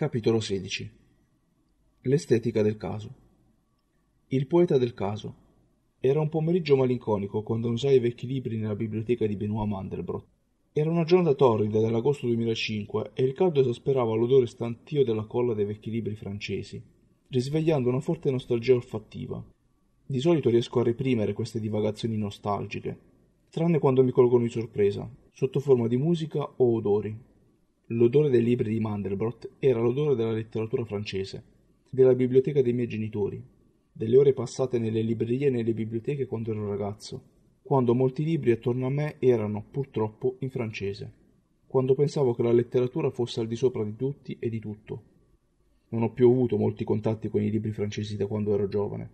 Capitolo 16 L'estetica del caso Il poeta del caso Era un pomeriggio malinconico quando usai i vecchi libri nella biblioteca di Benoit Mandelbrot. Era una giornata torrida dell'agosto 2005 e il caldo esasperava l'odore stantio della colla dei vecchi libri francesi, risvegliando una forte nostalgia olfattiva. Di solito riesco a reprimere queste divagazioni nostalgiche, tranne quando mi colgono di sorpresa, sotto forma di musica o odori. L'odore dei libri di Mandelbrot era l'odore della letteratura francese, della biblioteca dei miei genitori, delle ore passate nelle librerie e nelle biblioteche quando ero ragazzo, quando molti libri attorno a me erano, purtroppo, in francese, quando pensavo che la letteratura fosse al di sopra di tutti e di tutto. Non ho più avuto molti contatti con i libri francesi da quando ero giovane.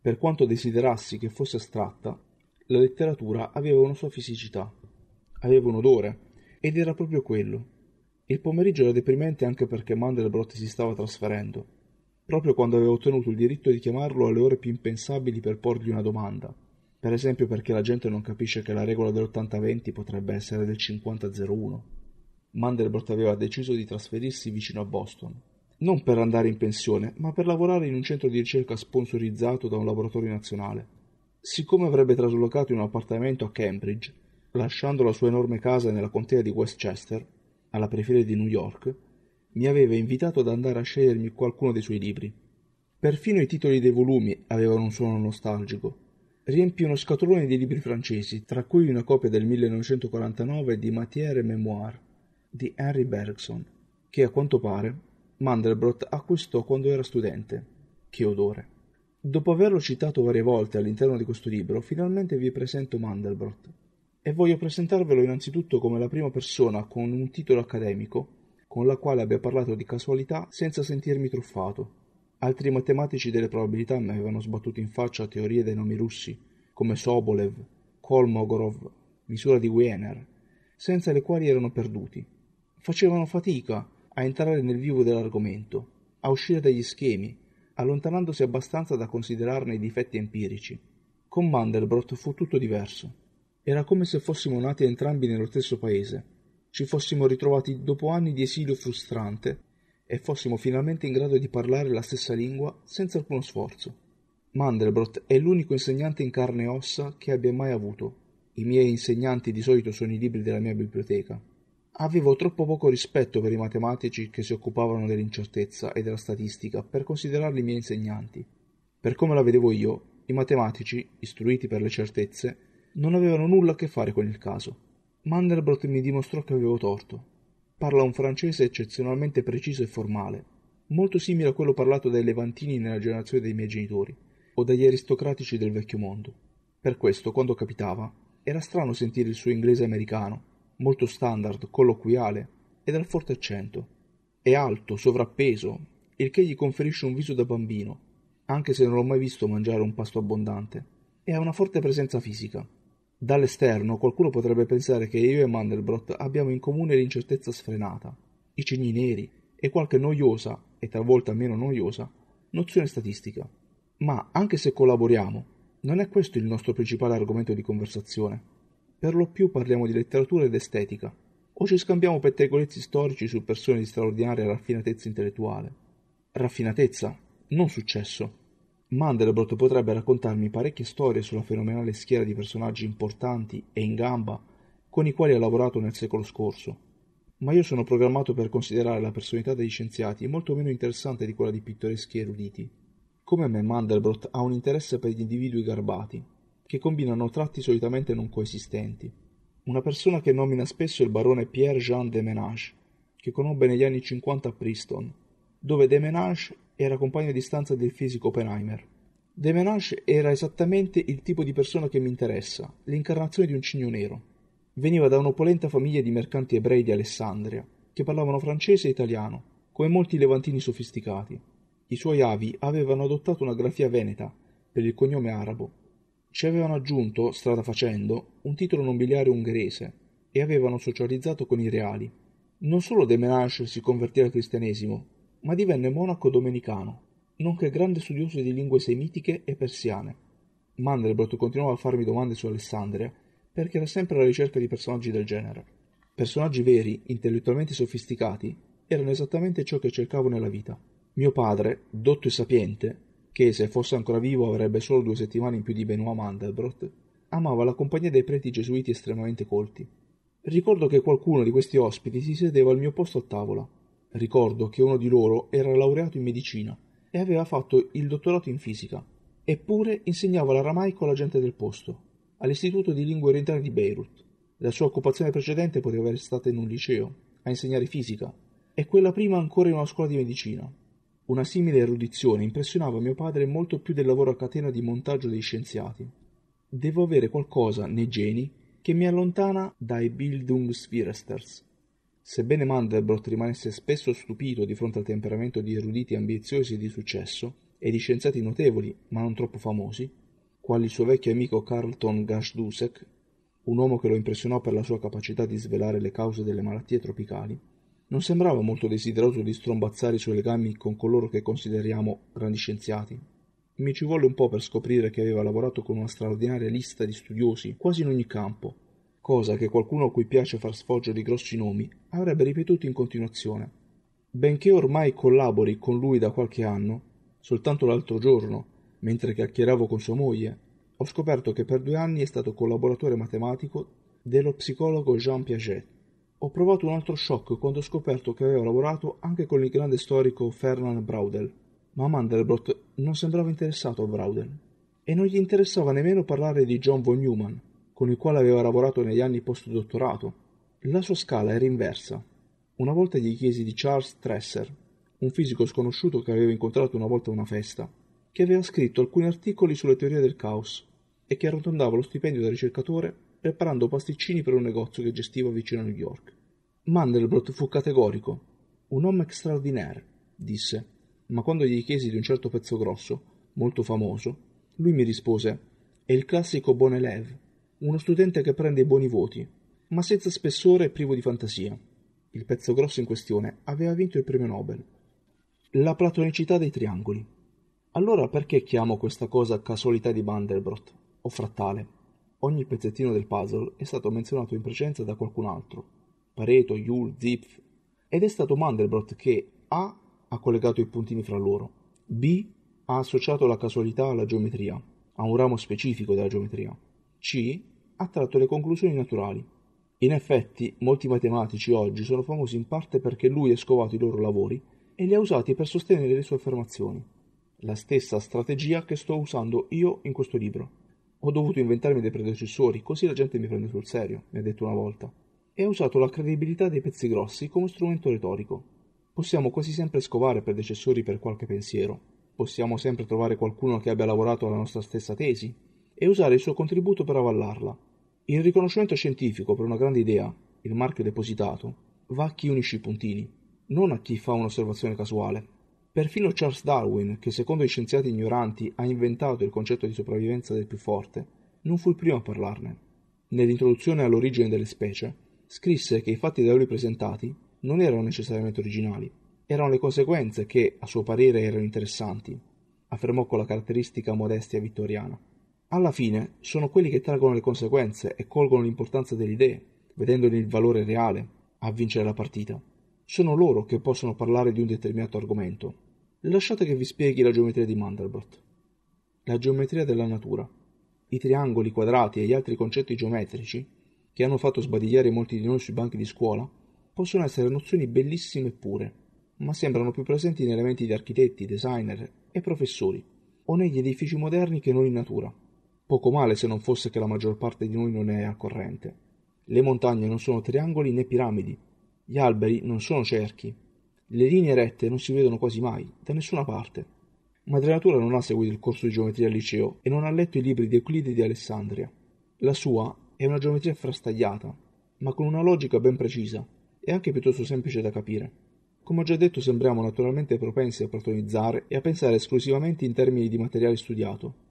Per quanto desiderassi che fosse astratta, la letteratura aveva una sua fisicità, aveva un odore, ed era proprio quello, il pomeriggio era deprimente anche perché Mandelbrot si stava trasferendo, proprio quando aveva ottenuto il diritto di chiamarlo alle ore più impensabili per porgli una domanda, per esempio perché la gente non capisce che la regola dell'80-20 potrebbe essere del 50-01. Mandelbrot aveva deciso di trasferirsi vicino a Boston, non per andare in pensione, ma per lavorare in un centro di ricerca sponsorizzato da un laboratorio nazionale. Siccome avrebbe traslocato in un appartamento a Cambridge, lasciando la sua enorme casa nella contea di Westchester, alla periferia di New York, mi aveva invitato ad andare a scegliermi qualcuno dei suoi libri. Perfino i titoli dei volumi avevano un suono nostalgico. Riempì uno scatolone di libri francesi, tra cui una copia del 1949 di Matière Memoir di Henry Bergson, che a quanto pare Mandelbrot acquistò quando era studente. Che odore! Dopo averlo citato varie volte all'interno di questo libro, finalmente vi presento Mandelbrot, e voglio presentarvelo innanzitutto come la prima persona con un titolo accademico con la quale abbia parlato di casualità senza sentirmi truffato. Altri matematici delle probabilità mi avevano sbattuto in faccia teorie dei nomi russi, come Sobolev, Kolmogorov, misura di Wiener, senza le quali erano perduti. Facevano fatica a entrare nel vivo dell'argomento, a uscire dagli schemi, allontanandosi abbastanza da considerarne i difetti empirici. Con Mandelbrot fu tutto diverso. Era come se fossimo nati entrambi nello stesso paese, ci fossimo ritrovati dopo anni di esilio frustrante e fossimo finalmente in grado di parlare la stessa lingua senza alcuno sforzo. Mandelbrot è l'unico insegnante in carne e ossa che abbia mai avuto. I miei insegnanti di solito sono i libri della mia biblioteca. Avevo troppo poco rispetto per i matematici che si occupavano dell'incertezza e della statistica per considerarli miei insegnanti. Per come la vedevo io, i matematici, istruiti per le certezze, non avevano nulla a che fare con il caso. Mandelbrot mi dimostrò che avevo torto. Parla un francese eccezionalmente preciso e formale, molto simile a quello parlato dai levantini nella generazione dei miei genitori, o dagli aristocratici del vecchio mondo. Per questo, quando capitava, era strano sentire il suo inglese americano, molto standard, colloquiale e dal forte accento. È alto, sovrappeso, il che gli conferisce un viso da bambino, anche se non l'ho mai visto mangiare un pasto abbondante, e ha una forte presenza fisica Dall'esterno qualcuno potrebbe pensare che io e Mandelbrot abbiamo in comune l'incertezza sfrenata, i cigni neri e qualche noiosa, e talvolta meno noiosa, nozione statistica. Ma anche se collaboriamo, non è questo il nostro principale argomento di conversazione. Per lo più parliamo di letteratura ed estetica, o ci scambiamo pettegolezzi storici su persone di straordinaria raffinatezza intellettuale. Raffinatezza, non successo. Mandelbrot potrebbe raccontarmi parecchie storie sulla fenomenale schiera di personaggi importanti e in gamba con i quali ha lavorato nel secolo scorso, ma io sono programmato per considerare la personalità degli scienziati molto meno interessante di quella di pittoreschi eruditi. Come me Mandelbrot ha un interesse per gli individui garbati, che combinano tratti solitamente non coesistenti. Una persona che nomina spesso il barone Pierre-Jean de Ménage, che conobbe negli anni 50 a Princeton, dove de Ménage era compagno di stanza del fisico Oppenheimer. De Menage era esattamente il tipo di persona che mi interessa, l'incarnazione di un cigno nero. Veniva da un'opulenta famiglia di mercanti ebrei di Alessandria, che parlavano francese e italiano, come molti levantini sofisticati. I suoi avi avevano adottato una grafia veneta per il cognome arabo. Ci avevano aggiunto, strada facendo, un titolo nobiliare ungherese e avevano socializzato con i reali. Non solo De Menage si convertì al cristianesimo, ma divenne monaco domenicano, nonché grande studioso di lingue semitiche e persiane. Mandelbrot continuava a farmi domande su Alessandria, perché era sempre alla ricerca di personaggi del genere. Personaggi veri, intellettualmente sofisticati, erano esattamente ciò che cercavo nella vita. Mio padre, dotto e sapiente, che se fosse ancora vivo avrebbe solo due settimane in più di Benoit Mandelbrot, amava la compagnia dei preti gesuiti estremamente colti. Ricordo che qualcuno di questi ospiti si sedeva al mio posto a tavola Ricordo che uno di loro era laureato in medicina e aveva fatto il dottorato in fisica, eppure insegnava l'aramaico alla gente del posto, all'Istituto di Lingue Orientali di Beirut. La sua occupazione precedente poteva essere stata in un liceo, a insegnare fisica, e quella prima ancora in una scuola di medicina. Una simile erudizione impressionava mio padre molto più del lavoro a catena di montaggio dei scienziati. Devo avere qualcosa nei geni che mi allontana dai Bildungsfiresters Sebbene Mandelbrot rimanesse spesso stupito di fronte al temperamento di eruditi ambiziosi e di successo, e di scienziati notevoli, ma non troppo famosi, quali il suo vecchio amico Carlton Gash-Dusek, un uomo che lo impressionò per la sua capacità di svelare le cause delle malattie tropicali, non sembrava molto desideroso di strombazzare i suoi legami con coloro che consideriamo grandi scienziati. Mi ci volle un po' per scoprire che aveva lavorato con una straordinaria lista di studiosi quasi in ogni campo, cosa che qualcuno a cui piace far sfoggio di grossi nomi avrebbe ripetuto in continuazione. Benché ormai collabori con lui da qualche anno, soltanto l'altro giorno, mentre chiacchieravo con sua moglie, ho scoperto che per due anni è stato collaboratore matematico dello psicologo Jean Piaget. Ho provato un altro shock quando ho scoperto che aveva lavorato anche con il grande storico Fernand Braudel, ma Mandelbrot non sembrava interessato a Braudel e non gli interessava nemmeno parlare di John von Neumann, con il quale aveva lavorato negli anni post-dottorato. La sua scala era inversa. Una volta gli chiesi di Charles Tresser, un fisico sconosciuto che aveva incontrato una volta a una festa, che aveva scritto alcuni articoli sulle teorie del caos e che arrotondava lo stipendio da ricercatore preparando pasticcini per un negozio che gestiva vicino a New York. Mandelbrot fu categorico. Un uomo extraordinaire, disse, ma quando gli chiesi di un certo pezzo grosso, molto famoso, lui mi rispose: È il classico bon élève uno studente che prende buoni voti, ma senza spessore e privo di fantasia. Il pezzo grosso in questione aveva vinto il premio Nobel. La platonicità dei triangoli. Allora perché chiamo questa cosa casualità di Mandelbrot o frattale? Ogni pezzettino del puzzle è stato menzionato in precedenza da qualcun altro, Pareto, Yule, Zipf, ed è stato Mandelbrot che A ha collegato i puntini fra loro, B ha associato la casualità alla geometria, a un ramo specifico della geometria, c ha tratto le conclusioni naturali. In effetti, molti matematici oggi sono famosi in parte perché lui ha scovato i loro lavori e li ha usati per sostenere le sue affermazioni. La stessa strategia che sto usando io in questo libro. Ho dovuto inventarmi dei predecessori, così la gente mi prende sul serio, mi ha detto una volta. E ha usato la credibilità dei pezzi grossi come strumento retorico. Possiamo quasi sempre scovare predecessori per qualche pensiero. Possiamo sempre trovare qualcuno che abbia lavorato alla nostra stessa tesi, e usare il suo contributo per avallarla. Il riconoscimento scientifico per una grande idea, il marchio depositato, va a chi unisce i puntini, non a chi fa un'osservazione casuale. Perfino Charles Darwin, che secondo i scienziati ignoranti ha inventato il concetto di sopravvivenza del più forte, non fu il primo a parlarne. Nell'introduzione all'origine delle specie, scrisse che i fatti da lui presentati non erano necessariamente originali, erano le conseguenze che, a suo parere, erano interessanti, affermò con la caratteristica modestia vittoriana. Alla fine sono quelli che traggono le conseguenze e colgono l'importanza delle idee, vedendone il valore reale, a vincere la partita. Sono loro che possono parlare di un determinato argomento. Lasciate che vi spieghi la geometria di Mandelbrot. La geometria della natura. I triangoli, i quadrati e gli altri concetti geometrici, che hanno fatto sbadigliare molti di noi sui banchi di scuola, possono essere nozioni bellissime e pure, ma sembrano più presenti in elementi di architetti, designer e professori, o negli edifici moderni che non in natura. Poco male se non fosse che la maggior parte di noi non ne è a corrente. Le montagne non sono triangoli né piramidi, gli alberi non sono cerchi, le linee rette non si vedono quasi mai, da nessuna parte. Madre Natura non ha seguito il corso di geometria al liceo e non ha letto i libri di Euclide di Alessandria. La sua è una geometria frastagliata, ma con una logica ben precisa e anche piuttosto semplice da capire. Come ho già detto, sembriamo naturalmente propensi a platonizzare e a pensare esclusivamente in termini di materiale studiato,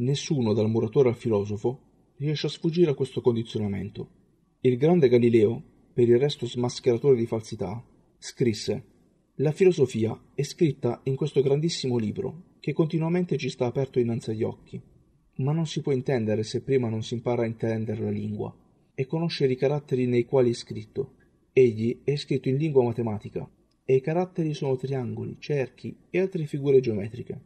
Nessuno, dal muratore al filosofo, riesce a sfuggire a questo condizionamento. Il grande Galileo, per il resto smascheratore di falsità, scrisse La filosofia è scritta in questo grandissimo libro che continuamente ci sta aperto innanzi agli occhi, ma non si può intendere se prima non si impara a intendere la lingua e conoscere i caratteri nei quali è scritto. Egli è scritto in lingua matematica e i caratteri sono triangoli, cerchi e altre figure geometriche.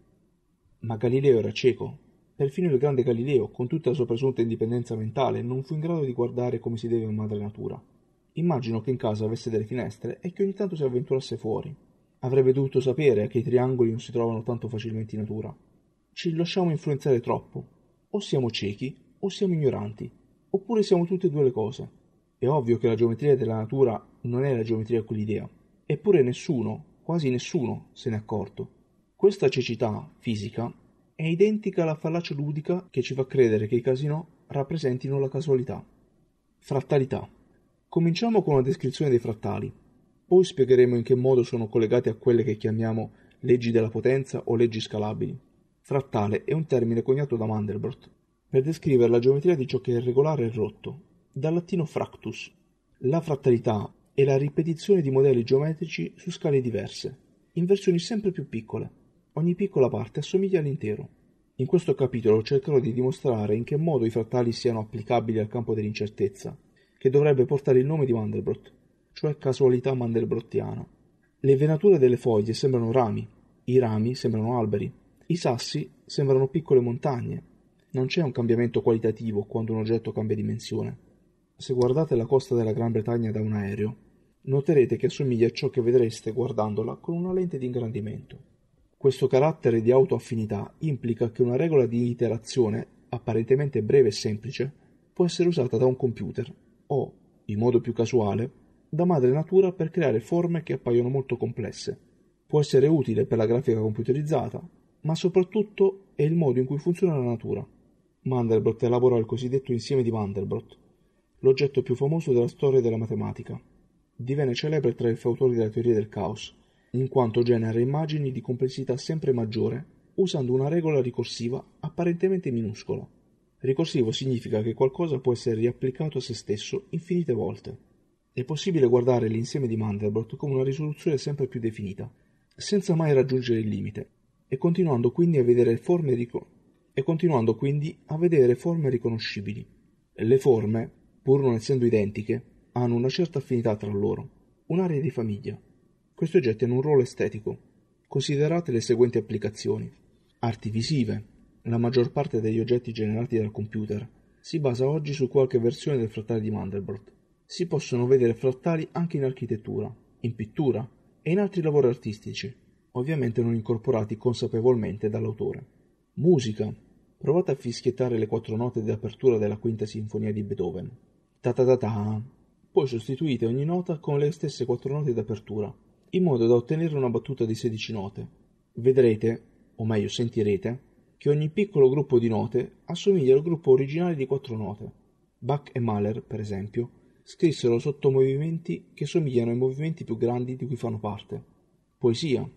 Ma Galileo era cieco Perfino il grande Galileo, con tutta la sua presunta indipendenza mentale, non fu in grado di guardare come si deve a madre natura. Immagino che in casa avesse delle finestre e che ogni tanto si avventurasse fuori. Avrebbe dovuto sapere che i triangoli non si trovano tanto facilmente in natura. Ci lasciamo influenzare troppo. O siamo ciechi, o siamo ignoranti, oppure siamo tutte e due le cose. È ovvio che la geometria della natura non è la geometria quell'idea, eppure nessuno, quasi nessuno, se n'è accorto. Questa cecità fisica è identica alla fallacia ludica che ci fa credere che i casinò rappresentino la casualità. Frattalità. Cominciamo con una descrizione dei frattali, poi spiegheremo in che modo sono collegati a quelle che chiamiamo leggi della potenza o leggi scalabili. Frattale è un termine coniato da Mandelbrot per descrivere la geometria di ciò che è regolare e rotto, dal latino fractus. La frattalità è la ripetizione di modelli geometrici su scale diverse, in versioni sempre più piccole. Ogni piccola parte assomiglia all'intero. In questo capitolo cercherò di dimostrare in che modo i frattali siano applicabili al campo dell'incertezza, che dovrebbe portare il nome di Mandelbrot, cioè casualità mandelbrottiana. Le venature delle foglie sembrano rami, i rami sembrano alberi, i sassi sembrano piccole montagne. Non c'è un cambiamento qualitativo quando un oggetto cambia dimensione. Se guardate la costa della Gran Bretagna da un aereo, noterete che assomiglia a ciò che vedreste guardandola con una lente di ingrandimento. Questo carattere di autoaffinità implica che una regola di iterazione, apparentemente breve e semplice, può essere usata da un computer o, in modo più casuale, da madre natura per creare forme che appaiono molto complesse. Può essere utile per la grafica computerizzata, ma soprattutto è il modo in cui funziona la natura. Mandelbrot elaborò il cosiddetto insieme di Mandelbrot, l'oggetto più famoso della storia della matematica. Divenne celebre tra i fautori della teoria del caos in quanto genera immagini di complessità sempre maggiore usando una regola ricorsiva apparentemente minuscola. Ricorsivo significa che qualcosa può essere riapplicato a se stesso infinite volte. È possibile guardare l'insieme di Mandelbrot come una risoluzione sempre più definita, senza mai raggiungere il limite, e continuando quindi a vedere forme, ricon- a vedere forme riconoscibili. Le forme, pur non essendo identiche, hanno una certa affinità tra loro, un'area di famiglia, questi oggetti hanno un ruolo estetico. Considerate le seguenti applicazioni. Arti visive. La maggior parte degli oggetti generati dal computer si basa oggi su qualche versione del frattale di Mandelbrot. Si possono vedere frattali anche in architettura, in pittura e in altri lavori artistici, ovviamente non incorporati consapevolmente dall'autore. Musica. Provate a fischiettare le quattro note di apertura della quinta sinfonia di Beethoven. Ta ta ta ta. Poi sostituite ogni nota con le stesse quattro note d'apertura in modo da ottenere una battuta di 16 note. Vedrete, o meglio sentirete, che ogni piccolo gruppo di note assomiglia al gruppo originale di quattro note. Bach e Mahler, per esempio, scrissero sottomovimenti che somigliano ai movimenti più grandi di cui fanno parte. Poesia.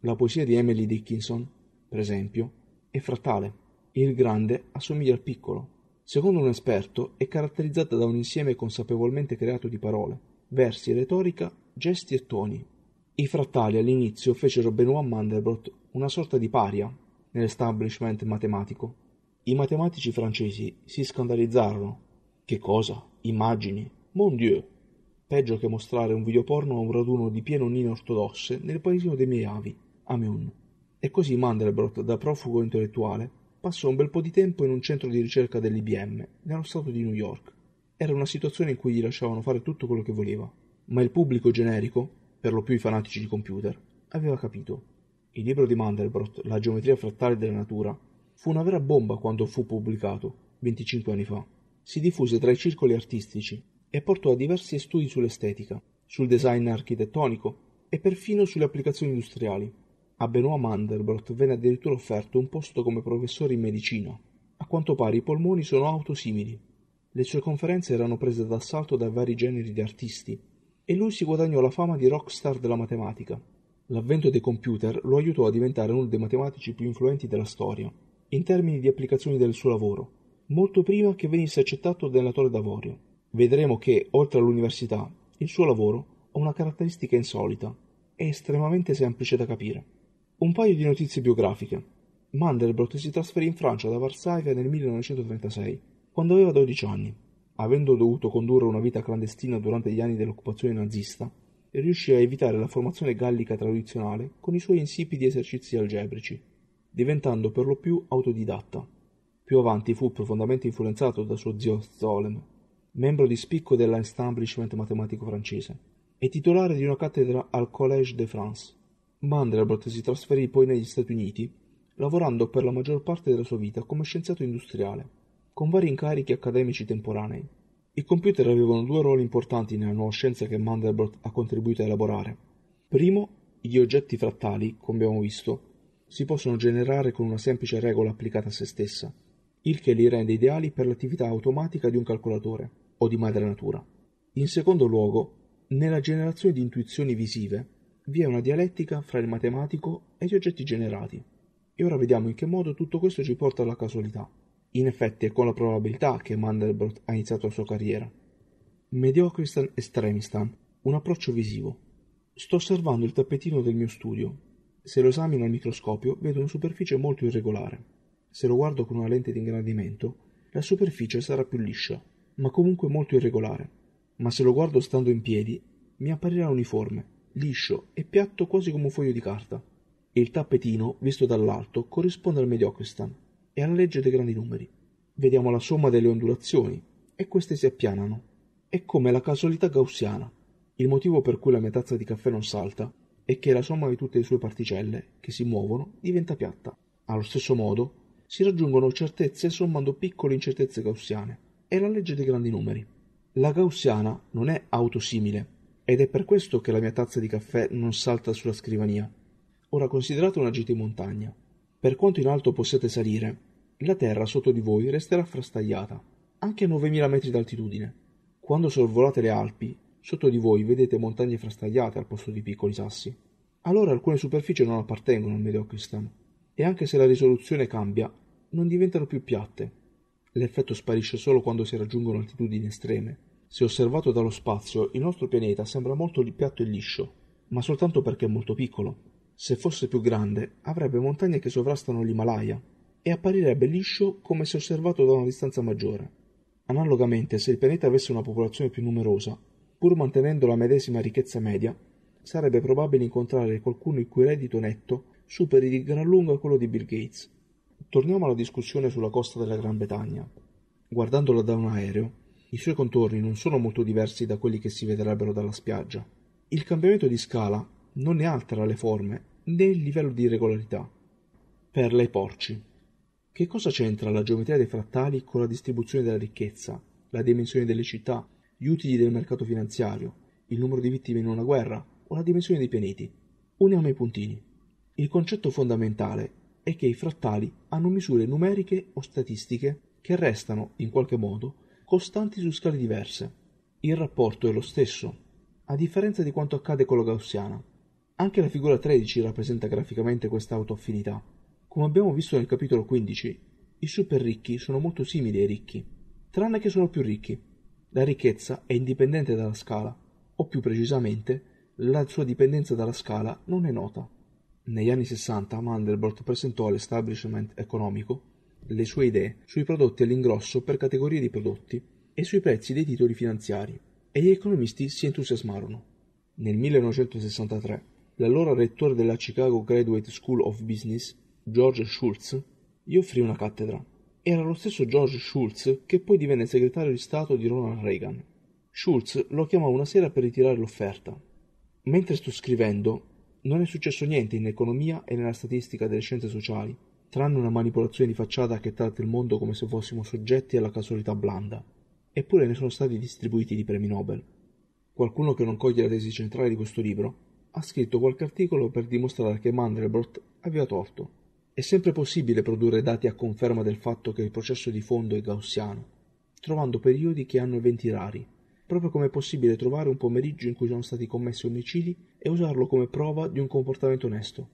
La poesia di Emily Dickinson, per esempio, è frattale. Il grande assomiglia al piccolo. Secondo un esperto, è caratterizzata da un insieme consapevolmente creato di parole, versi, retorica, gesti e toni, i frattali all'inizio fecero Benoit Mandelbrot una sorta di paria nell'establishment matematico. I matematici francesi si scandalizzarono. Che cosa? Immagini? Mon Dieu! Peggio che mostrare un videoporno a un raduno di pieno pienonine ortodosse nel paesino dei miei avi, Amiens. E così Mandelbrot, da profugo intellettuale, passò un bel po' di tempo in un centro di ricerca dell'IBM, nello stato di New York. Era una situazione in cui gli lasciavano fare tutto quello che voleva, ma il pubblico generico per lo più i fanatici di computer, aveva capito. Il libro di Mandelbrot, La geometria frattale della natura, fu una vera bomba quando fu pubblicato, 25 anni fa. Si diffuse tra i circoli artistici e portò a diversi studi sull'estetica, sul design architettonico e perfino sulle applicazioni industriali. A Benoit Mandelbrot venne addirittura offerto un posto come professore in medicina. A quanto pare i polmoni sono autosimili. Le sue conferenze erano prese d'assalto da vari generi di artisti, e lui si guadagnò la fama di rockstar della matematica. L'avvento dei computer lo aiutò a diventare uno dei matematici più influenti della storia, in termini di applicazioni del suo lavoro, molto prima che venisse accettato nella d'Avorio. Vedremo che, oltre all'università, il suo lavoro ha una caratteristica insolita. È estremamente semplice da capire. Un paio di notizie biografiche. Mandelbrot si trasferì in Francia da Varsavia nel 1936, quando aveva 12 anni avendo dovuto condurre una vita clandestina durante gli anni dell'occupazione nazista, riuscì a evitare la formazione gallica tradizionale con i suoi insipidi esercizi algebrici, diventando per lo più autodidatta. Più avanti fu profondamente influenzato da suo zio Zolem, membro di spicco dell'establishment matematico francese, e titolare di una cattedra al Collège de France. Mandelbrot si trasferì poi negli Stati Uniti, lavorando per la maggior parte della sua vita come scienziato industriale con vari incarichi accademici temporanei. I computer avevano due ruoli importanti nella nuova scienza che Mandelbrot ha contribuito a elaborare. Primo, gli oggetti frattali, come abbiamo visto, si possono generare con una semplice regola applicata a se stessa, il che li rende ideali per l'attività automatica di un calcolatore o di madre natura. In secondo luogo, nella generazione di intuizioni visive vi è una dialettica fra il matematico e gli oggetti generati. E ora vediamo in che modo tutto questo ci porta alla casualità. In effetti è con la probabilità che Mandelbrot ha iniziato la sua carriera. Mediocristan Estremistan, un approccio visivo. Sto osservando il tappetino del mio studio. Se lo esamino al microscopio vedo una superficie molto irregolare. Se lo guardo con una lente di ingrandimento, la superficie sarà più liscia, ma comunque molto irregolare. Ma se lo guardo stando in piedi, mi apparirà uniforme, liscio e piatto quasi come un foglio di carta. Il tappetino, visto dall'alto, corrisponde al Mediocristan, è una legge dei grandi numeri. Vediamo la somma delle ondulazioni e queste si appianano. È come la casualità gaussiana. Il motivo per cui la mia tazza di caffè non salta è che la somma di tutte le sue particelle, che si muovono, diventa piatta. Allo stesso modo, si raggiungono certezze sommando piccole incertezze gaussiane. È la legge dei grandi numeri. La gaussiana non è autosimile, ed è per questo che la mia tazza di caffè non salta sulla scrivania. Ora considerate una gita in montagna. Per quanto in alto possiate salire, la terra sotto di voi resterà frastagliata, anche a 9000 metri d'altitudine. Quando sorvolate le Alpi, sotto di voi vedete montagne frastagliate al posto di piccoli sassi. Allora alcune superfici non appartengono al Mediocristano, e anche se la risoluzione cambia, non diventano più piatte. L'effetto sparisce solo quando si raggiungono altitudini estreme. Se osservato dallo spazio, il nostro pianeta sembra molto piatto e liscio, ma soltanto perché è molto piccolo. Se fosse più grande, avrebbe montagne che sovrastano l'Himalaya, e apparirebbe liscio come se osservato da una distanza maggiore. Analogamente, se il pianeta avesse una popolazione più numerosa, pur mantenendo la medesima ricchezza media, sarebbe probabile incontrare qualcuno il cui reddito netto superi di gran lunga quello di Bill Gates. Torniamo alla discussione sulla costa della Gran Bretagna. Guardandola da un aereo, i suoi contorni non sono molto diversi da quelli che si vedrebbero dalla spiaggia. Il cambiamento di scala non ne altera le forme né il livello di regolarità. Perle e porci. Che cosa c'entra la geometria dei frattali con la distribuzione della ricchezza, la dimensione delle città, gli utili del mercato finanziario, il numero di vittime in una guerra o la dimensione dei pianeti? Uniamo i puntini. Il concetto fondamentale è che i frattali hanno misure numeriche o statistiche che restano, in qualche modo, costanti su scale diverse. Il rapporto è lo stesso, a differenza di quanto accade con la gaussiana. Anche la figura 13 rappresenta graficamente questa autoaffinità. Come abbiamo visto nel capitolo 15, i super ricchi sono molto simili ai ricchi, tranne che sono più ricchi. La ricchezza è indipendente dalla scala, o più precisamente, la sua dipendenza dalla scala non è nota. Negli anni 60 Mandelbrot presentò all'establishment economico le sue idee sui prodotti all'ingrosso per categorie di prodotti e sui prezzi dei titoli finanziari, e gli economisti si entusiasmarono. Nel 1963, l'allora rettore della Chicago Graduate School of Business George Shultz, gli offrì una cattedra. Era lo stesso George Shultz che poi divenne segretario di Stato di Ronald Reagan. Schulz lo chiamò una sera per ritirare l'offerta. Mentre sto scrivendo, non è successo niente in economia e nella statistica delle scienze sociali, tranne una manipolazione di facciata che tratta il mondo come se fossimo soggetti alla casualità blanda. Eppure ne sono stati distribuiti di premi Nobel. Qualcuno che non coglie la tesi centrale di questo libro ha scritto qualche articolo per dimostrare che Mandelbrot aveva torto è sempre possibile produrre dati a conferma del fatto che il processo di fondo è gaussiano, trovando periodi che hanno eventi rari, proprio come è possibile trovare un pomeriggio in cui sono stati commessi omicidi e usarlo come prova di un comportamento onesto.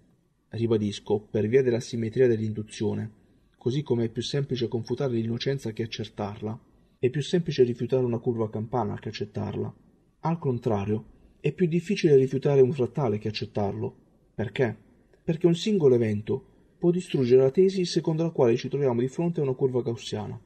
Ribadisco, per via della simmetria dell'induzione, così come è più semplice confutare l'innocenza che accertarla, è più semplice rifiutare una curva campana che accettarla. Al contrario, è più difficile rifiutare un frattale che accettarlo. Perché? Perché un singolo evento può distruggere la tesi secondo la quale ci troviamo di fronte a una curva gaussiana.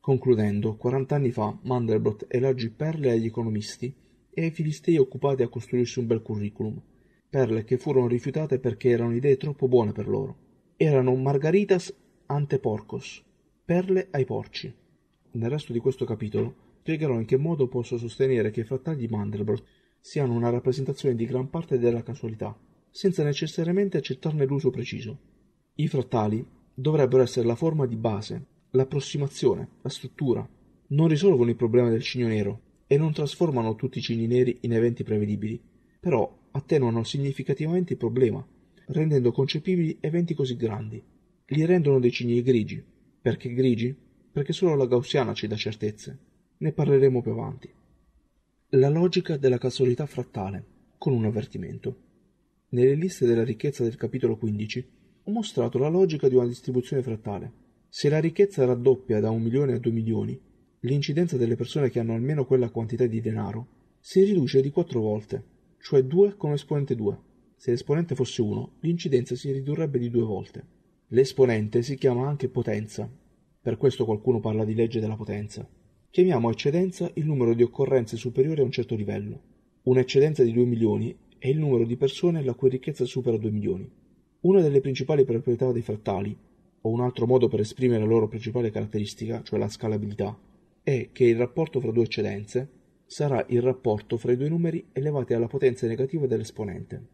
Concludendo, 40 anni fa Mandelbrot elargì perle agli economisti e ai filistei occupati a costruirsi un bel curriculum, perle che furono rifiutate perché erano idee troppo buone per loro. Erano margaritas ante porcos, perle ai porci. Nel resto di questo capitolo spiegherò in che modo posso sostenere che i frattagli Mandelbrot siano una rappresentazione di gran parte della casualità, senza necessariamente accettarne l'uso preciso. I frattali dovrebbero essere la forma di base, l'approssimazione, la struttura. Non risolvono il problema del cigno nero e non trasformano tutti i cigni neri in eventi prevedibili, però attenuano significativamente il problema, rendendo concepibili eventi così grandi. Li rendono dei cigni grigi. Perché grigi? Perché solo la gaussiana ci dà certezze. Ne parleremo più avanti. La logica della casualità frattale, con un avvertimento. Nelle liste della ricchezza del capitolo 15 ho mostrato la logica di una distribuzione frattale. Se la ricchezza raddoppia da un milione a due milioni, l'incidenza delle persone che hanno almeno quella quantità di denaro si riduce di quattro volte, cioè 2 con esponente 2. Se l'esponente fosse 1, l'incidenza si ridurrebbe di due volte. L'esponente si chiama anche potenza, per questo qualcuno parla di legge della potenza. Chiamiamo eccedenza il numero di occorrenze superiore a un certo livello. Un'eccedenza di 2 milioni è il numero di persone la cui ricchezza supera 2 milioni. Una delle principali proprietà dei frattali, o un altro modo per esprimere la loro principale caratteristica, cioè la scalabilità, è che il rapporto fra due eccedenze sarà il rapporto fra i due numeri elevati alla potenza negativa dell'esponente.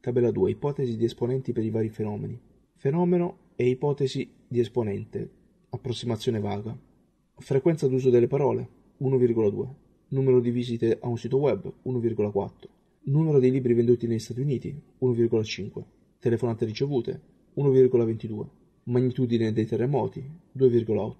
Tabella 2. Ipotesi di esponenti per i vari fenomeni. Fenomeno e ipotesi di esponente. Approssimazione vaga. Frequenza d'uso delle parole 1,2. Numero di visite a un sito web 1,4. Numero di libri venduti negli Stati Uniti 1,5 telefonate ricevute 1,22, magnitudine dei terremoti 2,8,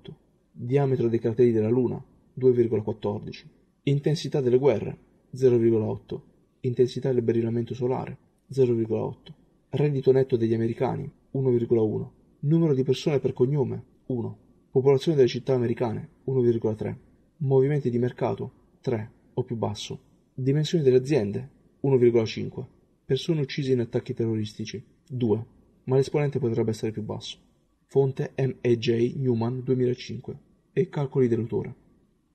diametro dei crateri della Luna 2,14, intensità delle guerre 0,8, intensità del berilamento solare 0,8, reddito netto degli americani 1,1, numero di persone per cognome 1, popolazione delle città americane 1,3, movimenti di mercato 3 o più basso, dimensioni delle aziende 1,5 persone uccise in attacchi terroristici, 2, ma l'esponente potrebbe essere più basso. Fonte M.E.J. Newman 2005 e calcoli dell'autore.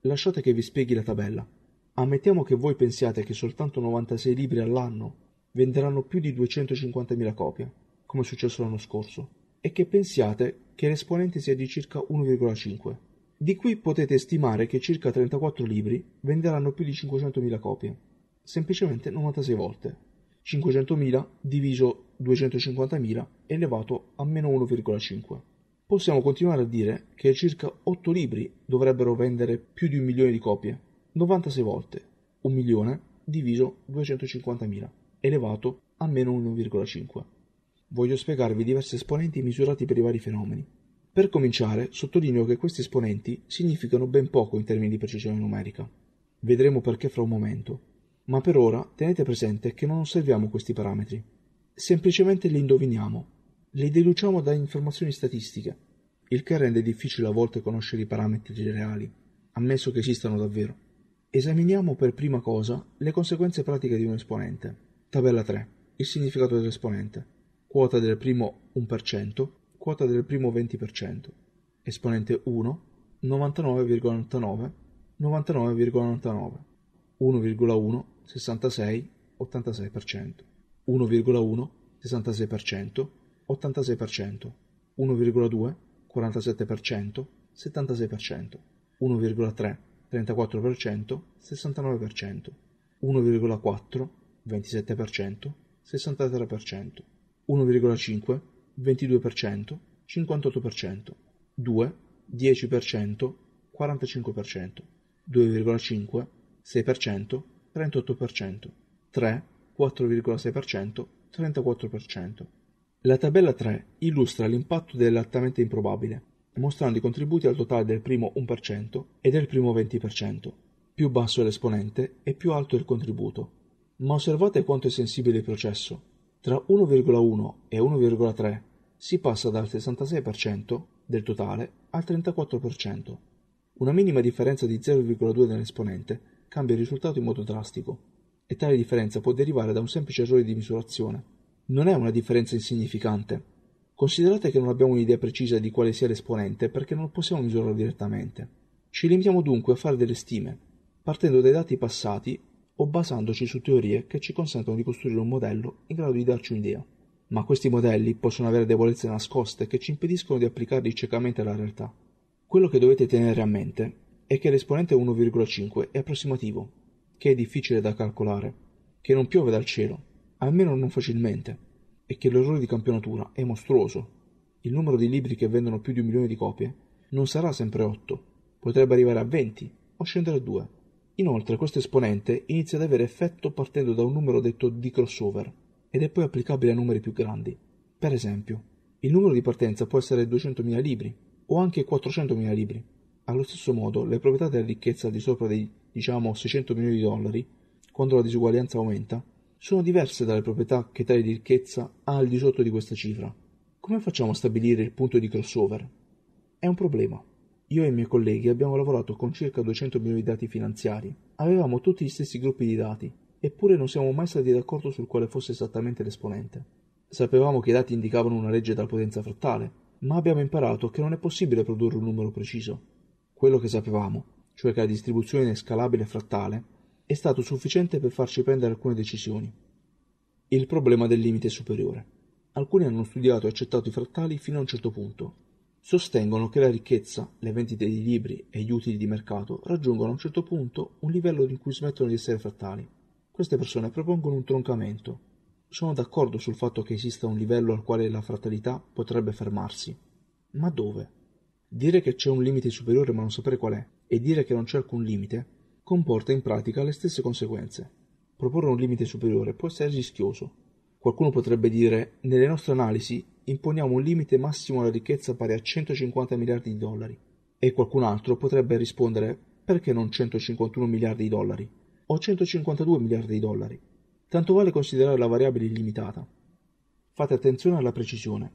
Lasciate che vi spieghi la tabella. Ammettiamo che voi pensiate che soltanto 96 libri all'anno venderanno più di 250.000 copie, come è successo l'anno scorso, e che pensiate che l'esponente sia di circa 1,5. Di qui potete stimare che circa 34 libri venderanno più di 500.000 copie, semplicemente 96 volte, 500.000 diviso 250.000 elevato a meno 1,5. Possiamo continuare a dire che circa 8 libri dovrebbero vendere più di un milione di copie, 96 volte, 1 milione diviso 250.000 elevato a meno 1,5. Voglio spiegarvi diversi esponenti misurati per i vari fenomeni. Per cominciare, sottolineo che questi esponenti significano ben poco in termini di precisione numerica. Vedremo perché fra un momento ma per ora tenete presente che non osserviamo questi parametri. Semplicemente li indoviniamo, li deduciamo da informazioni statistiche, il che rende difficile a volte conoscere i parametri reali, ammesso che esistano davvero. Esaminiamo per prima cosa le conseguenze pratiche di un esponente. Tabella 3. Il significato dell'esponente. Quota del primo 1%, quota del primo 20%. Esponente 1, 99,99, 99,99. 99,99. 66, 86%, 1,1, 66%, 86%, 1,2, 47%, 76%, 1,3, 34%, 69%, 1,4, 27%, 63%, 1,5, 22%, 58%, 2, 10%, 45%, 2,5, 6%, 38%, 3 4,6%, 34%. La tabella 3 illustra l'impatto dell'altamente improbabile, mostrando i contributi al totale del primo 1% e del primo 20%. Più basso è l'esponente e più alto è il contributo. Ma osservate quanto è sensibile il processo. Tra 1,1 e 1,3 si passa dal 66% del totale al 34%. Una minima differenza di 0,2 nell'esponente cambia il risultato in modo drastico e tale differenza può derivare da un semplice errore di misurazione. Non è una differenza insignificante. Considerate che non abbiamo un'idea precisa di quale sia l'esponente perché non possiamo misurarlo direttamente. Ci limitiamo dunque a fare delle stime, partendo dai dati passati o basandoci su teorie che ci consentono di costruire un modello in grado di darci un'idea. Ma questi modelli possono avere debolezze nascoste che ci impediscono di applicarli ciecamente alla realtà. Quello che dovete tenere a mente è che l'esponente 1,5 è approssimativo, che è difficile da calcolare, che non piove dal cielo, almeno non facilmente, e che l'errore di campionatura è mostruoso. Il numero di libri che vendono più di un milione di copie non sarà sempre 8, potrebbe arrivare a 20 o scendere a 2. Inoltre questo esponente inizia ad avere effetto partendo da un numero detto di crossover ed è poi applicabile a numeri più grandi. Per esempio, il numero di partenza può essere 200.000 libri o anche 400.000 libri. Allo stesso modo, le proprietà della ricchezza al di sopra dei, diciamo, 600 milioni di dollari, quando la disuguaglianza aumenta, sono diverse dalle proprietà che tale ricchezza ha al di sotto di questa cifra. Come facciamo a stabilire il punto di crossover? È un problema. Io e i miei colleghi abbiamo lavorato con circa 200 milioni di dati finanziari. Avevamo tutti gli stessi gruppi di dati, eppure non siamo mai stati d'accordo sul quale fosse esattamente l'esponente. Sapevamo che i dati indicavano una legge della potenza frattale, ma abbiamo imparato che non è possibile produrre un numero preciso quello che sapevamo, cioè che la distribuzione scalabile frattale, è stato sufficiente per farci prendere alcune decisioni. Il problema del limite superiore. Alcuni hanno studiato e accettato i frattali fino a un certo punto. Sostengono che la ricchezza, le vendite di libri e gli utili di mercato raggiungono a un certo punto un livello in cui smettono di essere frattali. Queste persone propongono un troncamento. Sono d'accordo sul fatto che esista un livello al quale la fratalità potrebbe fermarsi. Ma dove? Dire che c'è un limite superiore ma non sapere qual è e dire che non c'è alcun limite comporta in pratica le stesse conseguenze. Proporre un limite superiore può essere rischioso. Qualcuno potrebbe dire nelle nostre analisi imponiamo un limite massimo alla ricchezza pari a 150 miliardi di dollari e qualcun altro potrebbe rispondere perché non 151 miliardi di dollari o 152 miliardi di dollari. Tanto vale considerare la variabile illimitata. Fate attenzione alla precisione.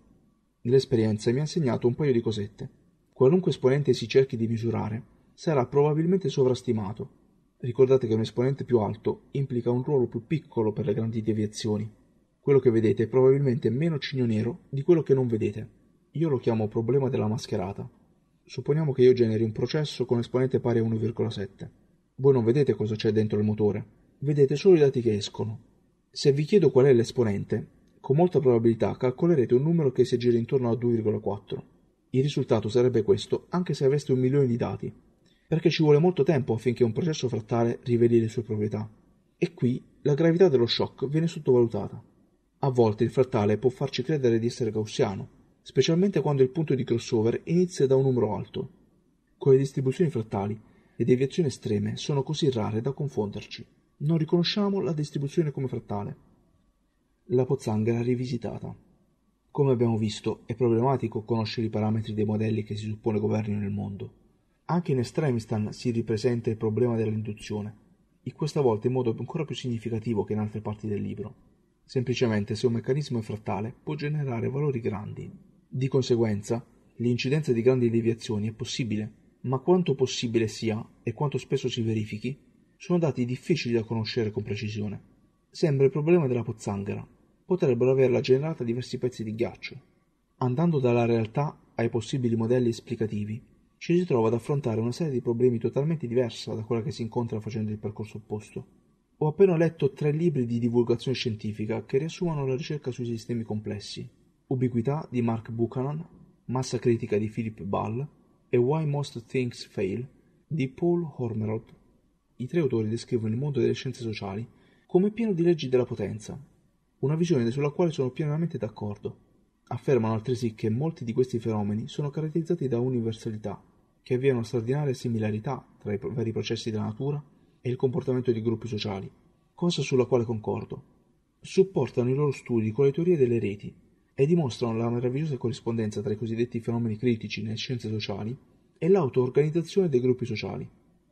L'esperienza mi ha insegnato un paio di cosette qualunque esponente si cerchi di misurare sarà probabilmente sovrastimato. Ricordate che un esponente più alto implica un ruolo più piccolo per le grandi deviazioni. Quello che vedete è probabilmente meno cigno nero di quello che non vedete. Io lo chiamo problema della mascherata. Supponiamo che io generi un processo con esponente pari a 1,7. Voi non vedete cosa c'è dentro il motore, vedete solo i dati che escono. Se vi chiedo qual è l'esponente, con molta probabilità calcolerete un numero che si aggira intorno a 2,4. Il risultato sarebbe questo anche se aveste un milione di dati, perché ci vuole molto tempo affinché un processo frattale riveli le sue proprietà. E qui la gravità dello shock viene sottovalutata. A volte il frattale può farci credere di essere gaussiano, specialmente quando il punto di crossover inizia da un numero alto. Con le distribuzioni frattali, le deviazioni estreme sono così rare da confonderci. Non riconosciamo la distribuzione come frattale. La pozzanghera rivisitata. Come abbiamo visto, è problematico conoscere i parametri dei modelli che si suppone governino il mondo. Anche in Estremistan si ripresenta il problema dell'induzione, e questa volta in modo ancora più significativo che in altre parti del libro. Semplicemente se un meccanismo è frattale può generare valori grandi. Di conseguenza, l'incidenza di grandi deviazioni è possibile, ma quanto possibile sia e quanto spesso si verifichi sono dati difficili da conoscere con precisione. Sembra il problema della pozzanghera, potrebbero averla generata diversi pezzi di ghiaccio. Andando dalla realtà ai possibili modelli esplicativi, ci si trova ad affrontare una serie di problemi totalmente diversa da quella che si incontra facendo il percorso opposto. Ho appena letto tre libri di divulgazione scientifica che riassumono la ricerca sui sistemi complessi: Ubiquità di Mark Buchanan, Massa critica di Philip Ball e Why Most Things Fail di Paul Hormerod. I tre autori descrivono il mondo delle scienze sociali come pieno di leggi della potenza, una visione sulla quale sono pienamente d'accordo. Affermano altresì che molti di questi fenomeni sono caratterizzati da universalità, che vi è una straordinaria similarità tra i veri processi della natura e il comportamento di gruppi sociali, cosa sulla quale concordo. Supportano i loro studi con le teorie delle reti e dimostrano la meravigliosa corrispondenza tra i cosiddetti fenomeni critici nelle scienze sociali e l'auto-organizzazione dei gruppi sociali.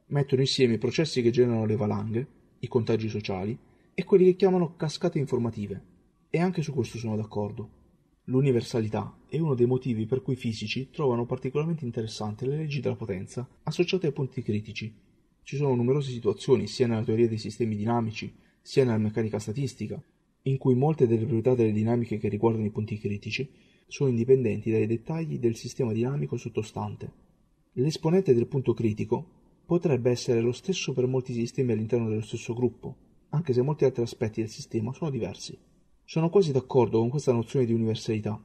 Mettono insieme i processi che generano le valanghe, i contagi sociali, e quelli che chiamano cascate informative. E anche su questo sono d'accordo. L'universalità è uno dei motivi per cui i fisici trovano particolarmente interessante le leggi della potenza associate ai punti critici. Ci sono numerose situazioni, sia nella teoria dei sistemi dinamici, sia nella meccanica statistica, in cui molte delle proprietà delle dinamiche che riguardano i punti critici sono indipendenti dai dettagli del sistema dinamico sottostante. L'esponente del punto critico potrebbe essere lo stesso per molti sistemi all'interno dello stesso gruppo, anche se molti altri aspetti del sistema sono diversi. Sono quasi d'accordo con questa nozione di universalità.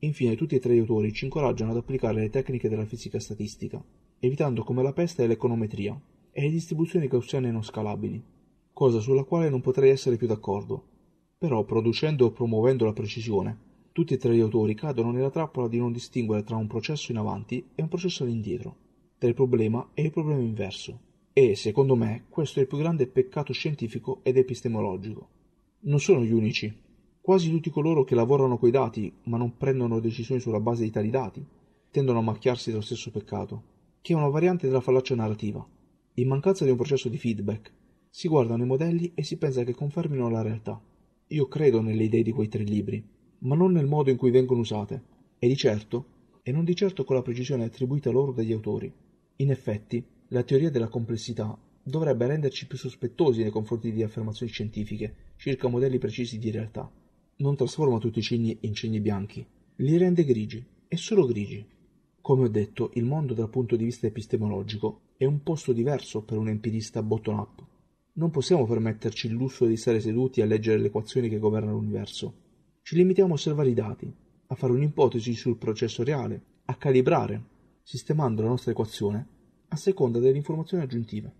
Infine, tutti e tre gli autori ci incoraggiano ad applicare le tecniche della fisica statistica, evitando come la peste l'econometria e le distribuzioni gaussiane non scalabili, cosa sulla quale non potrei essere più d'accordo. Però, producendo o promuovendo la precisione, tutti e tre gli autori cadono nella trappola di non distinguere tra un processo in avanti e un processo all'indietro, tra il problema e il problema inverso. E, secondo me, questo è il più grande peccato scientifico ed epistemologico. Non sono gli unici. Quasi tutti coloro che lavorano coi dati, ma non prendono decisioni sulla base di tali dati, tendono a macchiarsi dello stesso peccato, che è una variante della fallacia narrativa. In mancanza di un processo di feedback, si guardano i modelli e si pensa che confermino la realtà. Io credo nelle idee di quei tre libri, ma non nel modo in cui vengono usate, e di certo, e non di certo con la precisione attribuita loro dagli autori. In effetti, la teoria della complessità dovrebbe renderci più sospettosi nei confronti di affermazioni scientifiche circa modelli precisi di realtà. Non trasforma tutti i cigni in cigni bianchi, li rende grigi, e solo grigi. Come ho detto, il mondo dal punto di vista epistemologico è un posto diverso per un empirista bottom-up. Non possiamo permetterci il lusso di stare seduti a leggere le equazioni che governano l'universo. Ci limitiamo a osservare i dati, a fare un'ipotesi sul processo reale, a calibrare, sistemando la nostra equazione a seconda delle informazioni aggiuntive.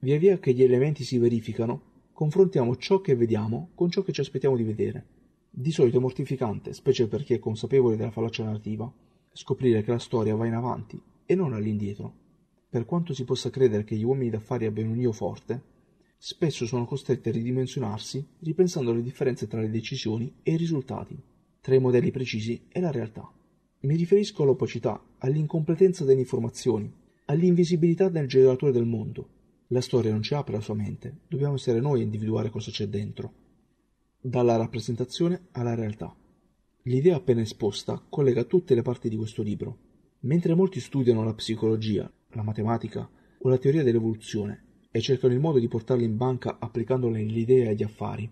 Via via che gli elementi si verificano, confrontiamo ciò che vediamo con ciò che ci aspettiamo di vedere. Di solito è mortificante, specie per chi è consapevole della fallacia narrativa, scoprire che la storia va in avanti e non all'indietro. Per quanto si possa credere che gli uomini d'affari abbiano un io forte, spesso sono costretti a ridimensionarsi ripensando le differenze tra le decisioni e i risultati, tra i modelli precisi e la realtà. Mi riferisco all'opacità, all'incompletezza delle informazioni, all'invisibilità del generatore del mondo. La storia non ci apre la sua mente, dobbiamo essere noi a individuare cosa c'è dentro. Dalla rappresentazione alla realtà. L'idea appena esposta collega tutte le parti di questo libro. Mentre molti studiano la psicologia, la matematica o la teoria dell'evoluzione e cercano il modo di portarle in banca applicandole nell'idea e agli affari,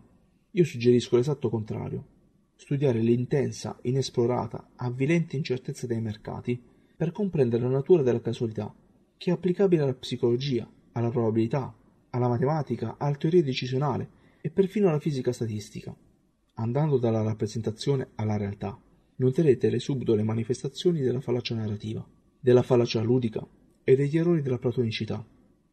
io suggerisco l'esatto contrario. Studiare l'intensa, inesplorata, avvilente incertezza dei mercati per comprendere la natura della casualità che è applicabile alla psicologia, alla probabilità, alla matematica, alla teoria decisionale e perfino alla fisica statistica. Andando dalla rappresentazione alla realtà, noterete le subdole manifestazioni della fallacia narrativa, della fallacia ludica e degli errori della platonicità.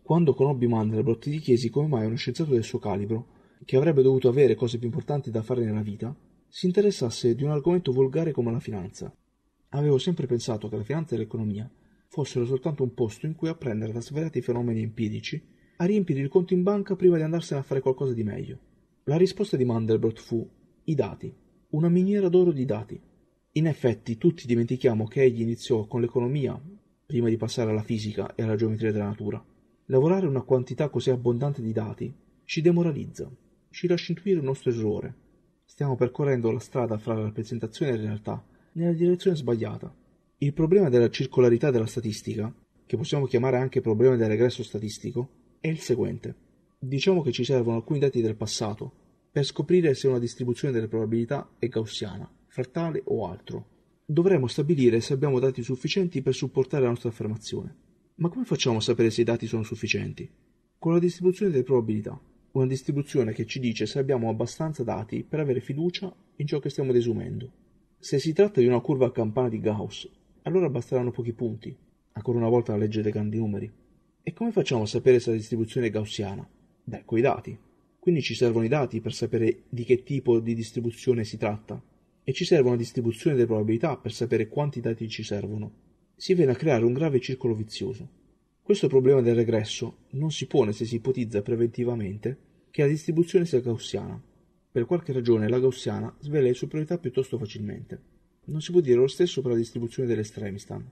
Quando conobbi Mandelbrot gli chiesi come mai uno scienziato del suo calibro, che avrebbe dovuto avere cose più importanti da fare nella vita, si interessasse di un argomento volgare come la finanza. Avevo sempre pensato che la finanza e l'economia fossero soltanto un posto in cui apprendere da svelati fenomeni empirici, a riempire il conto in banca prima di andarsene a fare qualcosa di meglio. La risposta di Mandelbrot fu i dati, una miniera d'oro di dati. In effetti tutti dimentichiamo che egli iniziò con l'economia, prima di passare alla fisica e alla geometria della natura. Lavorare una quantità così abbondante di dati ci demoralizza, ci lascia intuire il nostro errore. Stiamo percorrendo la strada fra rappresentazione e realtà, nella direzione sbagliata. Il problema della circolarità della statistica, che possiamo chiamare anche problema del regresso statistico, è il seguente. Diciamo che ci servono alcuni dati del passato per scoprire se una distribuzione delle probabilità è gaussiana, frattale o altro. Dovremmo stabilire se abbiamo dati sufficienti per supportare la nostra affermazione. Ma come facciamo a sapere se i dati sono sufficienti? Con la distribuzione delle probabilità, una distribuzione che ci dice se abbiamo abbastanza dati per avere fiducia in ciò che stiamo desumendo. Se si tratta di una curva a campana di Gauss allora basteranno pochi punti. Ancora una volta la legge dei grandi numeri. E come facciamo a sapere se la distribuzione è gaussiana? Beh, coi dati. Quindi ci servono i dati per sapere di che tipo di distribuzione si tratta. E ci serve una distribuzione delle probabilità per sapere quanti dati ci servono. Si viene a creare un grave circolo vizioso. Questo problema del regresso non si pone se si ipotizza preventivamente che la distribuzione sia gaussiana. Per qualche ragione la gaussiana svela le sue priorità piuttosto facilmente. Non si può dire lo stesso per la distribuzione dell'estremistan,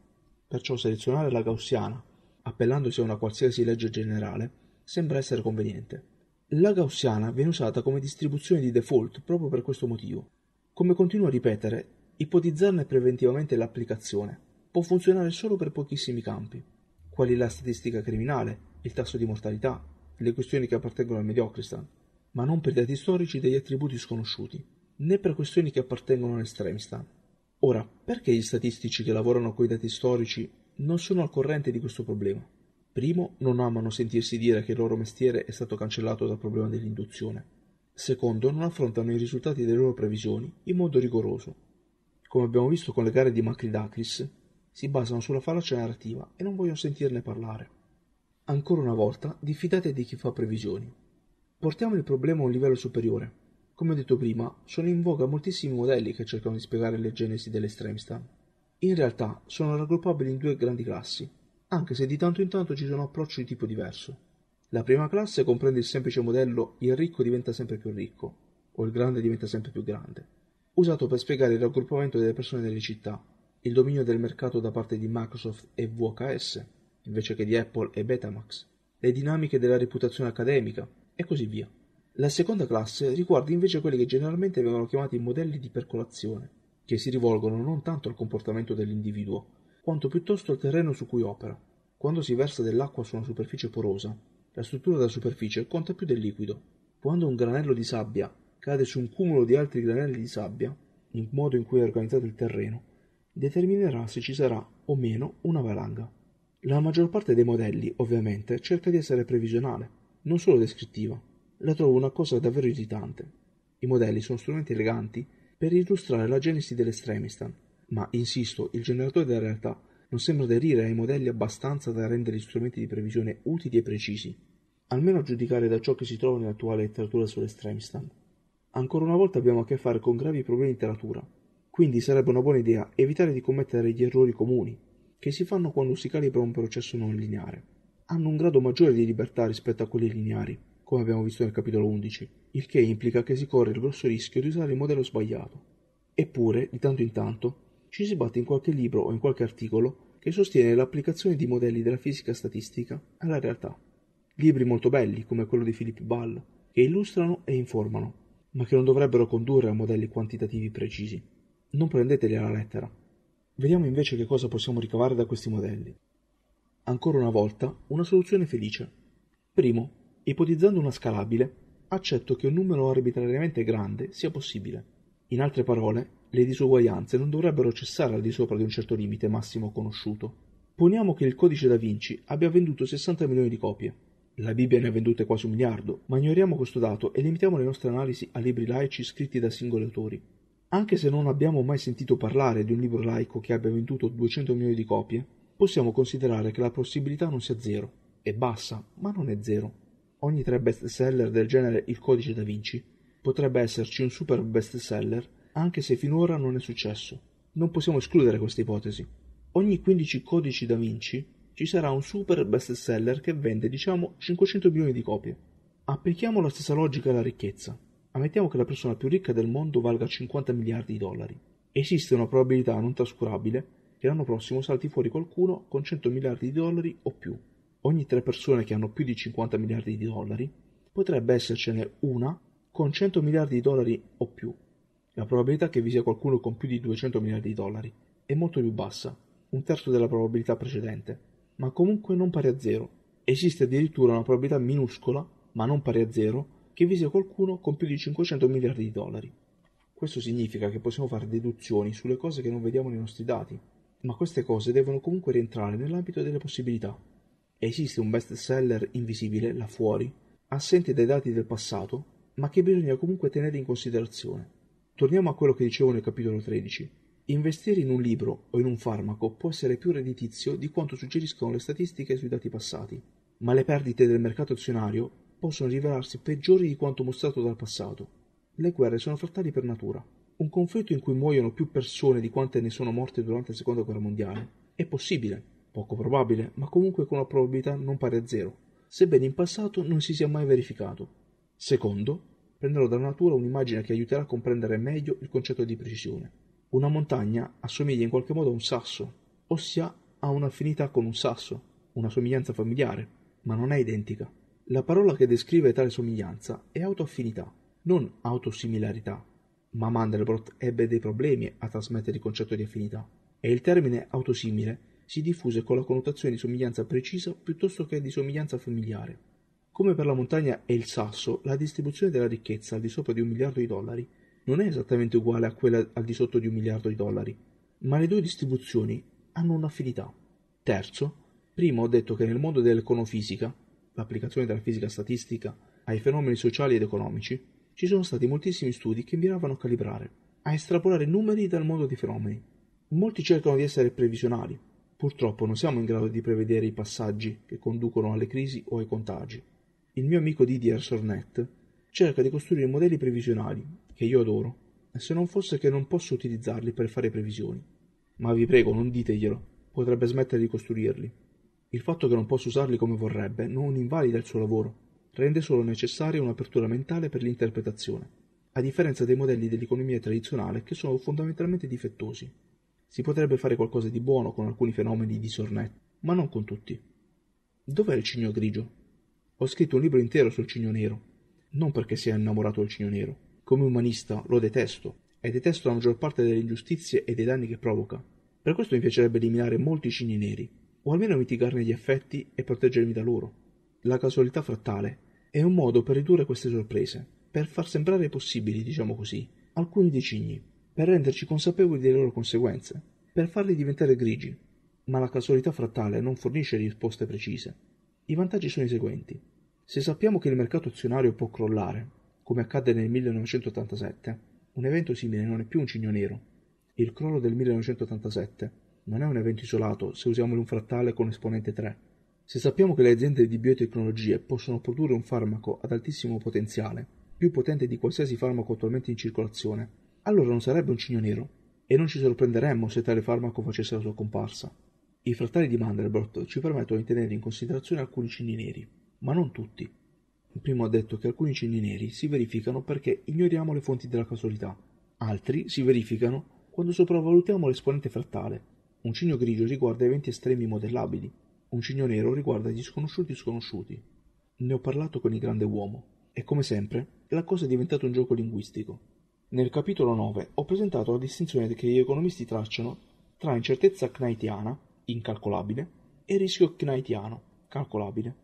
perciò selezionare la gaussiana, appellandosi a una qualsiasi legge generale, sembra essere conveniente. La gaussiana viene usata come distribuzione di default proprio per questo motivo. Come continuo a ripetere, ipotizzarne preventivamente l'applicazione può funzionare solo per pochissimi campi, quali la statistica criminale, il tasso di mortalità, le questioni che appartengono al Mediocristan, ma non per dati storici degli attributi sconosciuti, né per questioni che appartengono all'estremistan. Ora, perché gli statistici che lavorano con i dati storici non sono al corrente di questo problema? Primo, non amano sentirsi dire che il loro mestiere è stato cancellato dal problema dell'induzione. Secondo, non affrontano i risultati delle loro previsioni in modo rigoroso. Come abbiamo visto con le gare di Macridacris, si basano sulla fallacia narrativa e non vogliono sentirne parlare. Ancora una volta, diffidate di chi fa previsioni. Portiamo il problema a un livello superiore come ho detto prima, sono in voga moltissimi modelli che cercano di spiegare le genesi dell'Extremstam. In realtà sono raggruppabili in due grandi classi, anche se di tanto in tanto ci sono approcci di tipo diverso. La prima classe comprende il semplice modello il ricco diventa sempre più ricco, o il grande diventa sempre più grande, usato per spiegare il raggruppamento delle persone nelle città, il dominio del mercato da parte di Microsoft e VHS, invece che di Apple e Betamax, le dinamiche della reputazione accademica, e così via. La seconda classe riguarda invece quelli che generalmente vengono chiamati modelli di percolazione, che si rivolgono non tanto al comportamento dell'individuo, quanto piuttosto al terreno su cui opera. Quando si versa dell'acqua su una superficie porosa, la struttura della superficie conta più del liquido. Quando un granello di sabbia cade su un cumulo di altri granelli di sabbia, il modo in cui è organizzato il terreno determinerà se ci sarà o meno una valanga. La maggior parte dei modelli, ovviamente, cerca di essere previsionale, non solo descrittiva, la trovo una cosa davvero irritante. I modelli sono strumenti eleganti per illustrare la genesi dell'estremistan, ma insisto, il generatore della realtà non sembra aderire ai modelli abbastanza da rendere gli strumenti di previsione utili e precisi, almeno a giudicare da ciò che si trova nell'attuale letteratura sull'estremistan. Ancora una volta abbiamo a che fare con gravi problemi di letteratura, quindi sarebbe una buona idea evitare di commettere gli errori comuni che si fanno quando si calibra un processo non lineare. Hanno un grado maggiore di libertà rispetto a quelli lineari, come abbiamo visto nel capitolo 11, il che implica che si corre il grosso rischio di usare il modello sbagliato. Eppure, di tanto in tanto, ci si batte in qualche libro o in qualche articolo che sostiene l'applicazione di modelli della fisica statistica alla realtà. Libri molto belli, come quello di Philip Ball, che illustrano e informano, ma che non dovrebbero condurre a modelli quantitativi precisi. Non prendeteli alla lettera. Vediamo invece che cosa possiamo ricavare da questi modelli. Ancora una volta, una soluzione felice. Primo, Ipotizzando una scalabile, accetto che un numero arbitrariamente grande sia possibile. In altre parole, le disuguaglianze non dovrebbero cessare al di sopra di un certo limite massimo conosciuto. Poniamo che il codice da Vinci abbia venduto 60 milioni di copie. La Bibbia ne ha vendute quasi un miliardo, ma ignoriamo questo dato e limitiamo le nostre analisi a libri laici scritti da singoli autori. Anche se non abbiamo mai sentito parlare di un libro laico che abbia venduto 200 milioni di copie, possiamo considerare che la possibilità non sia zero. È bassa, ma non è zero ogni tre bestseller del genere Il codice da Vinci potrebbe esserci un super bestseller anche se finora non è successo. Non possiamo escludere questa ipotesi. Ogni 15 codici da Vinci ci sarà un super bestseller che vende, diciamo, 500 milioni di copie. Applichiamo la stessa logica alla ricchezza. Ammettiamo che la persona più ricca del mondo valga 50 miliardi di dollari. Esiste una probabilità non trascurabile che l'anno prossimo salti fuori qualcuno con 100 miliardi di dollari o più ogni tre persone che hanno più di 50 miliardi di dollari, potrebbe essercene una con 100 miliardi di dollari o più. La probabilità che vi sia qualcuno con più di 200 miliardi di dollari è molto più bassa, un terzo della probabilità precedente, ma comunque non pari a zero. Esiste addirittura una probabilità minuscola, ma non pari a zero, che vi sia qualcuno con più di 500 miliardi di dollari. Questo significa che possiamo fare deduzioni sulle cose che non vediamo nei nostri dati, ma queste cose devono comunque rientrare nell'ambito delle possibilità. Esiste un best seller invisibile là fuori, assente dai dati del passato, ma che bisogna comunque tenere in considerazione. Torniamo a quello che dicevo nel capitolo 13. Investire in un libro o in un farmaco può essere più redditizio di quanto suggeriscono le statistiche sui dati passati, ma le perdite del mercato azionario possono rivelarsi peggiori di quanto mostrato dal passato. Le guerre sono frattali per natura. Un conflitto in cui muoiono più persone di quante ne sono morte durante la seconda guerra mondiale è possibile, poco probabile, ma comunque con una probabilità non pari a zero, sebbene in passato non si sia mai verificato. Secondo, prenderò dalla natura un'immagine che aiuterà a comprendere meglio il concetto di precisione. Una montagna assomiglia in qualche modo a un sasso, ossia ha un'affinità con un sasso, una somiglianza familiare, ma non è identica. La parola che descrive tale somiglianza è autoaffinità, non autosimilarità. Ma Mandelbrot ebbe dei problemi a trasmettere il concetto di affinità, e il termine autosimile si diffuse con la connotazione di somiglianza precisa piuttosto che di somiglianza familiare. Come per la montagna e il sasso, la distribuzione della ricchezza al di sopra di un miliardo di dollari non è esattamente uguale a quella al di sotto di un miliardo di dollari, ma le due distribuzioni hanno un'affinità. Terzo, prima ho detto che nel mondo dell'econofisica, l'applicazione della fisica statistica ai fenomeni sociali ed economici, ci sono stati moltissimi studi che miravano a calibrare, a estrapolare numeri dal mondo dei fenomeni. Molti cercano di essere previsionali, Purtroppo non siamo in grado di prevedere i passaggi che conducono alle crisi o ai contagi. Il mio amico Didier Sornet cerca di costruire modelli previsionali, che io adoro, se non fosse che non posso utilizzarli per fare previsioni. Ma vi prego, non diteglielo, potrebbe smettere di costruirli. Il fatto che non possa usarli come vorrebbe non invalida il suo lavoro, rende solo necessaria un'apertura mentale per l'interpretazione, a differenza dei modelli dell'economia tradizionale che sono fondamentalmente difettosi. Si potrebbe fare qualcosa di buono con alcuni fenomeni di Sornet, ma non con tutti. Dov'è il cigno grigio? Ho scritto un libro intero sul cigno nero, non perché sia innamorato del cigno nero. Come umanista lo detesto e detesto la maggior parte delle ingiustizie e dei danni che provoca. Per questo mi piacerebbe eliminare molti cigni neri, o almeno mitigarne gli effetti e proteggermi da loro. La casualità frattale è un modo per ridurre queste sorprese, per far sembrare possibili, diciamo così, alcuni dei cigni per renderci consapevoli delle loro conseguenze, per farli diventare grigi. Ma la casualità frattale non fornisce risposte precise. I vantaggi sono i seguenti. Se sappiamo che il mercato azionario può crollare, come accadde nel 1987, un evento simile non è più un cigno nero. Il crollo del 1987 non è un evento isolato se usiamo un frattale con esponente 3. Se sappiamo che le aziende di biotecnologie possono produrre un farmaco ad altissimo potenziale, più potente di qualsiasi farmaco attualmente in circolazione, allora non sarebbe un cigno nero, e non ci sorprenderemmo se tale farmaco facesse la sua comparsa. I frattali di Mandelbrot ci permettono di tenere in considerazione alcuni cigni neri, ma non tutti. Il primo ha detto che alcuni cigni neri si verificano perché ignoriamo le fonti della casualità, altri si verificano quando sopravvalutiamo l'esponente frattale. Un cigno grigio riguarda eventi estremi modellabili, un cigno nero riguarda gli sconosciuti sconosciuti. Ne ho parlato con il grande uomo, e come sempre la cosa è diventata un gioco linguistico. Nel capitolo 9 ho presentato la distinzione che gli economisti tracciano tra incertezza knightiana, incalcolabile, e rischio knightiano, calcolabile.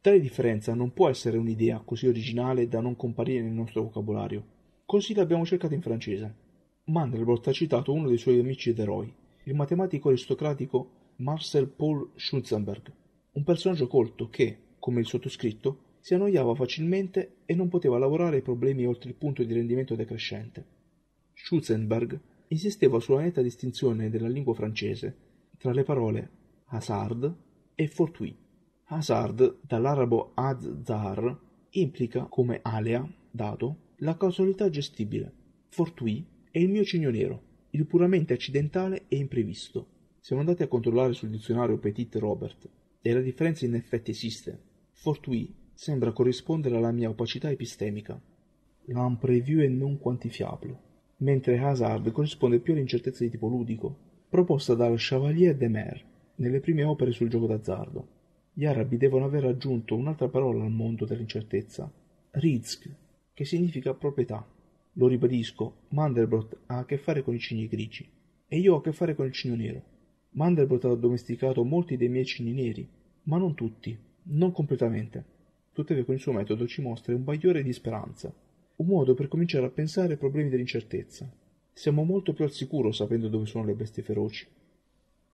Tale differenza non può essere un'idea così originale da non comparire nel nostro vocabolario, così l'abbiamo cercata in francese. Mandelbrot ha citato uno dei suoi amici ed eroi, il matematico aristocratico Marcel Paul Schulzenberg, un personaggio colto che, come il sottoscritto, si annoiava facilmente e non poteva lavorare ai problemi oltre il punto di rendimento decrescente. Schutzenberg insisteva sulla netta distinzione della lingua francese tra le parole hazard e fortuit. Hazard, dall'arabo azzar, implica come alea, dato, la causalità gestibile. Fortuit è il mio cigno nero, il puramente accidentale e imprevisto. Siamo andati a controllare sul dizionario Petit Robert e la differenza in effetti esiste. Fortuit sembra corrispondere alla mia opacità epistemica, un preview e non quantifiabile, mentre Hazard corrisponde più all'incertezza di tipo ludico, proposta dal Chevalier de Mer nelle prime opere sul gioco d'azzardo. Gli arabi devono aver aggiunto un'altra parola al mondo dell'incertezza, rizq, che significa proprietà. Lo ribadisco, Mandelbrot ha a che fare con i cigni grigi e io ho a che fare con il cigno nero. Mandelbrot ha domesticato molti dei miei cigni neri, ma non tutti, non completamente. Tuttavia con il suo metodo ci mostra un bagliore di speranza, un modo per cominciare a pensare ai problemi dell'incertezza. Siamo molto più al sicuro sapendo dove sono le bestie feroci.